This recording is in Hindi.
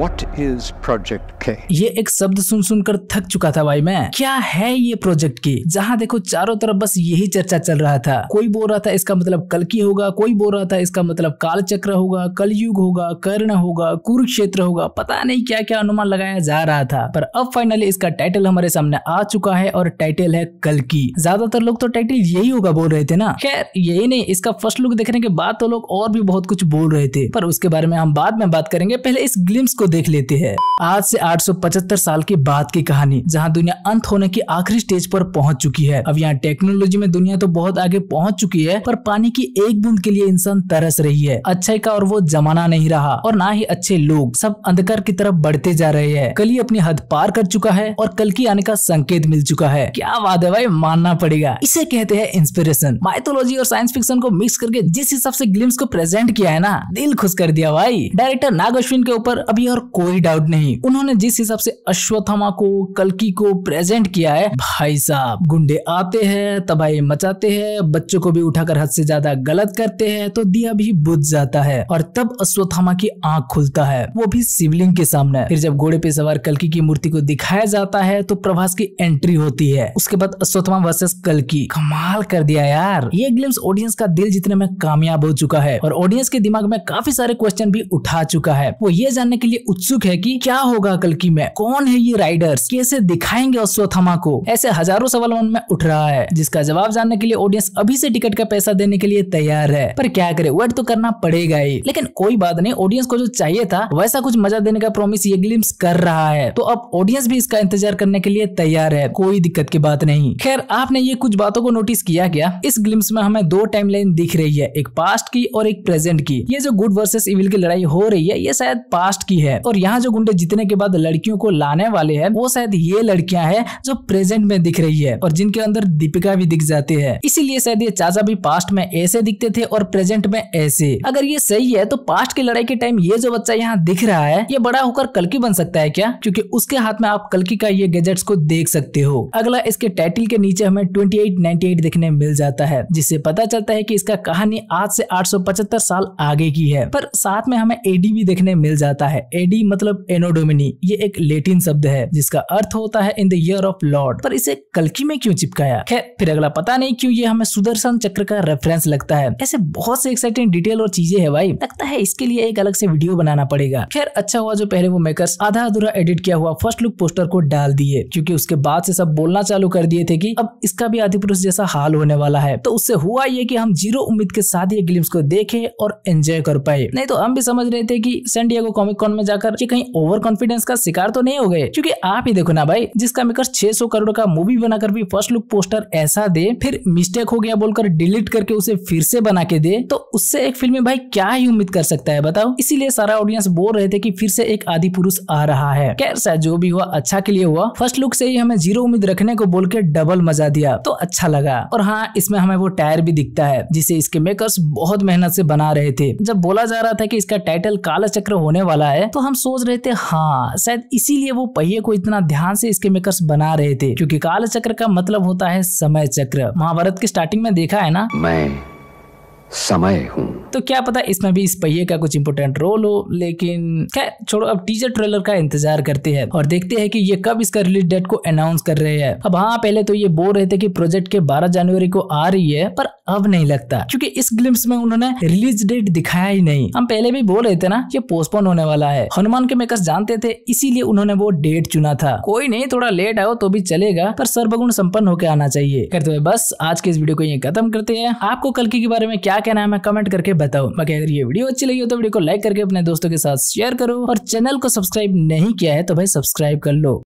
What is Project K? ये एक शब्द सुन सुनकर थक चुका था भाई मैं क्या है ये प्रोजेक्ट की जहाँ देखो चारों तरफ बस यही चर्चा चल रहा था कोई बोल रहा था इसका मतलब कल की होगा कोई बोल रहा था इसका मतलब काल चक्र होगा कलयुग होगा कर्ण होगा कुरुक्षेत्र होगा पता नहीं क्या क्या अनुमान लगाया जा रहा था पर अब फाइनली इसका टाइटल हमारे सामने आ चुका है और टाइटल है कल की ज्यादातर लोग तो टाइटल यही होगा बोल रहे थे ना खैर यही नहीं इसका फर्स्ट लुक देखने के बाद तो लोग और भी बहुत कुछ बोल रहे थे पर उसके बारे में हम बाद में बात करेंगे पहले इस ग्लिम्स को देख लेते हैं आज से 875 साल के बाद की कहानी जहां दुनिया अंत होने की आखिरी स्टेज पर पहुंच चुकी है अब यहाँ टेक्नोलॉजी में दुनिया तो बहुत आगे पहुंच चुकी है पर पानी की एक बूंद के लिए इंसान तरस रही है अच्छाई का और वो जमाना नहीं रहा और ना ही अच्छे लोग सब अंधकार की तरफ बढ़ते जा रहे हैं कल ही अपनी हद पार कर चुका है और कल की आने का संकेत मिल चुका है क्या बात है भाई मानना पड़ेगा इसे कहते हैं इंस्पिरेशन माइथोलॉजी और साइंस फिक्शन को मिक्स करके जिस हिसाब से ग्लिम्स को प्रेजेंट किया है ना दिल खुश कर दिया भाई डायरेक्टर नाग अश्विन के ऊपर अभी और पर कोई डाउट नहीं उन्होंने जिस हिसाब से अश्वत्थामा को कलकी को प्रेजेंट किया है भाई साहब गुंडे आते हैं तबाही मचाते हैं बच्चों को भी उठाकर हद से ज्यादा गलत करते हैं तो दिया भी बुझ जाता है और तब अश्वत्थामा की आंख खुलता है वो भी शिवलिंग के सामने फिर जब घोड़े पे सवार कलकी की मूर्ति को दिखाया जाता है तो प्रभास की एंट्री होती है उसके बाद अश्वत्थामा वर्सेस कलकी कमाल कर दिया यार ये ग्लिम्स ऑडियंस का दिल जितने में कामयाब हो चुका है और ऑडियंस के दिमाग में काफी सारे क्वेश्चन भी उठा चुका है वो ये जानने के लिए उत्सुक है कि क्या होगा कल की मैं कौन है ये राइडर्स कैसे दिखाएंगे अश्वत्थामा को ऐसे हजारों सवाल मन में उठ रहा है जिसका जवाब जानने के लिए ऑडियंस अभी से टिकट का पैसा देने के लिए तैयार है पर क्या करे वेट तो करना पड़ेगा ही लेकिन कोई बात नहीं ऑडियंस को जो चाहिए था वैसा कुछ मजा देने का प्रॉमिस ये ग्लिम्स कर रहा है तो अब ऑडियंस भी इसका इंतजार करने के लिए तैयार है कोई दिक्कत की बात नहीं खैर आपने ये कुछ बातों को नोटिस किया क्या इस ग्लिम्स में हमें दो लाइन दिख रही है एक पास्ट की और एक प्रेजेंट की ये जो गुड वर्सेस इविल की लड़ाई हो रही है ये शायद पास्ट की है और यहाँ जो गुंडे जीतने के बाद लड़कियों को लाने वाले है वो शायद ये लड़कियां है जो प्रेजेंट में दिख रही है और जिनके अंदर दीपिका भी दिख जाती है इसीलिए शायद ये चाचा भी पास्ट में ऐसे दिखते थे और प्रेजेंट में ऐसे अगर ये सही है तो पास्ट की लड़ाई के टाइम ये जो बच्चा यहाँ दिख रहा है ये बड़ा होकर कलकी बन सकता है क्या क्योंकि उसके हाथ में आप कलकी का ये गैजेट्स को देख सकते हो अगला इसके टाइटल के नीचे हमें 2898 देखने मिल जाता है जिससे पता चलता है कि इसका कहानी आज से 875 साल आगे की है पर साथ में हमें एडी भी देखने मिल जाता है एडी एडी मतलब एनोडोमिनी ये एक लेटिन शब्द है जिसका अर्थ होता है in the year of Lord पर इसे कलकी में क्यों चिपकाया खैर फिर अगला पता नहीं क्यों ये हमें सुदर्शन चक्र का रेफरेंस लगता है ऐसे बहुत से एक्साइटिंग डिटेल और चीजें है भाई लगता है इसके लिए एक अलग से वीडियो बनाना पड़ेगा खैर अच्छा हुआ जो पहले वो मेकर्स आधा अधूरा एडिट किया हुआ फर्स्ट लुक पोस्टर को डाल दिए क्योंकि उसके बाद से सब बोलना चालू कर दिए थे कि अब इसका भी आदि पुरुष जैसा हाल होने वाला है तो उससे हुआ ये कि हम जीरो उम्मीद के साथ ये ग्लिम्स को देखे और एंजॉय कर पाए नहीं तो हम भी समझ रहे थे कि सैंडियागो कॉमिक कॉन में जाकर कि कहीं ओवर कॉन्फिडेंस का शिकार तो नहीं हो गए क्योंकि आप ही देखो ना भाई जिसका मेकर 600 करोड़ का मूवी बनाकर भी फर्स्ट लुक पोस्टर ऐसा दे फिर मिस्टेक हो गया बोलकर डिलीट करके उसे फिर से बना के दे तो उससे एक फिल्म में भाई क्या ही उम्मीद कर सकता है बताओ इसीलिए सारा ऑडियंस बोल रहे थे की फिर से एक आदि पुरुष आ रहा है खैर जो भी हुआ अच्छा के लिए हुआ फर्स्ट लुक से ही हमें जीरो उम्मीद रखने को बोल के डबल मजा दिया तो अच्छा लगा और हाँ इसमें हमें वो टायर भी दिखता है जिसे इसके मेकर्स बहुत मेहनत से बना रहे थे जब बोला जा रहा था कि इसका टाइटल काला चक्र होने वाला है तो तो हम सोच रहे थे हाँ शायद इसीलिए वो पहिए को इतना ध्यान से इसके मेकर्स बना रहे थे क्योंकि काल चक्र का मतलब होता है समय चक्र महाभारत के स्टार्टिंग में देखा है ना मैं समय हूँ तो क्या पता इसमें भी इस पहिए का कुछ इंपोर्टेंट रोल हो लेकिन क्या छोड़ो अब टीजर ट्रेलर का इंतजार करते हैं और देखते हैं कि ये कब इसका रिलीज डेट को अनाउंस कर रहे हैं अब हाँ पहले तो ये बोल रहे थे कि प्रोजेक्ट के 12 जनवरी को आ रही है पर अब नहीं लगता क्योंकि इस ग्लिम्स में उन्होंने रिलीज डेट दिखाया ही नहीं हम पहले भी बोल रहे थे ना ये पोस्टपोन होने वाला है हनुमान के मेकर्स जानते थे इसीलिए उन्होंने वो डेट चुना था कोई नहीं थोड़ा लेट आओ तो भी चलेगा पर सर्वगुण संपन्न होकर आना चाहिए करते तो हुए बस आज के इस वीडियो को ये खत्म करते हैं आपको कल के बारे में क्या क्या नाम है कमेंट करके बताओ बाकी अगर ये वीडियो अच्छी लगी हो तो वीडियो को लाइक करके अपने दोस्तों के साथ शेयर करो और चैनल को सब्सक्राइब नहीं किया है तो भाई सब्सक्राइब कर लो